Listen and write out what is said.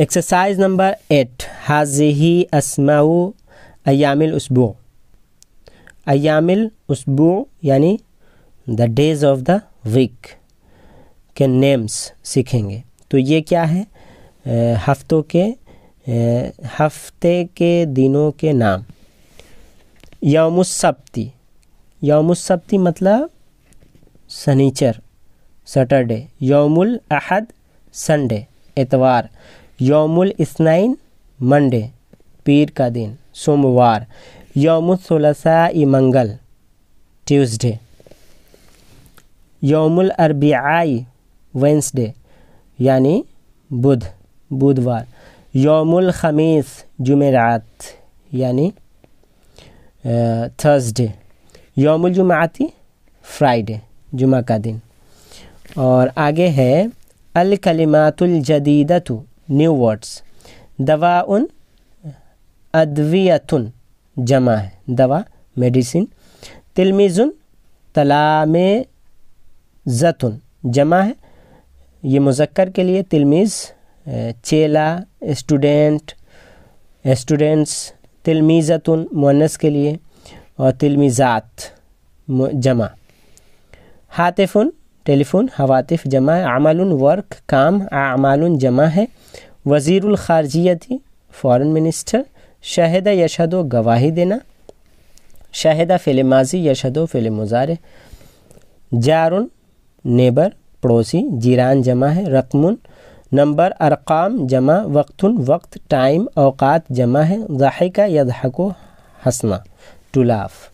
exercise number eight हाजही असमाऊ अयामिल उसबू अयामिल उसबू यानी the days of the week के नेम्स सीखेंगे तो ये क्या है हफ्तों के हफ्ते के दिनों के नाम यौमुसप्ती यौमुसप्ती मतलब सनीचर सटरडे यौमुल अहद संडे एतवार यौमुल इसनाइन मंडे पीर का दिन सोमवार योमुसोलसा मंगल ट्यूसडे योमुल अरबियाई वेंसडे यानी बुध बुधवार योमुल खमीस जुमेरात यानी थर्सडे योमुल जुमाती फ्राइडे जुमा का दिन और आगे है अल कलिमातुल जदीदतु न्यू वर्ड्स दवा उन अद्वियतुन जमा है दवा मेडिसिन तिलमिजुन तलाम जतुन जमा है ये मुजक्कर के लिए तिलमिज चेला स्टूडेंट स्टूडेंट्स तिलमीज़तुन मुनस के लिए और तिलमिजात जमा हातिफ़ुन टेलीफोन हवातिफ जमा अमल वर्क काम आमाल जमा है वज़ीरुल खारजियती फॉरेन मिनिस्टर शाहिदा यशदो गवाही देना शाहिदा फ़िल माजी यशदो फ़िल मुजारे जारुन नेबर पड़ोसी जीरान जमा है रकमुन नंबर अरकाम जमा वक्तुन वक्त टाइम अवकात जमा है जहिका यदहको हंसना टू लाफ़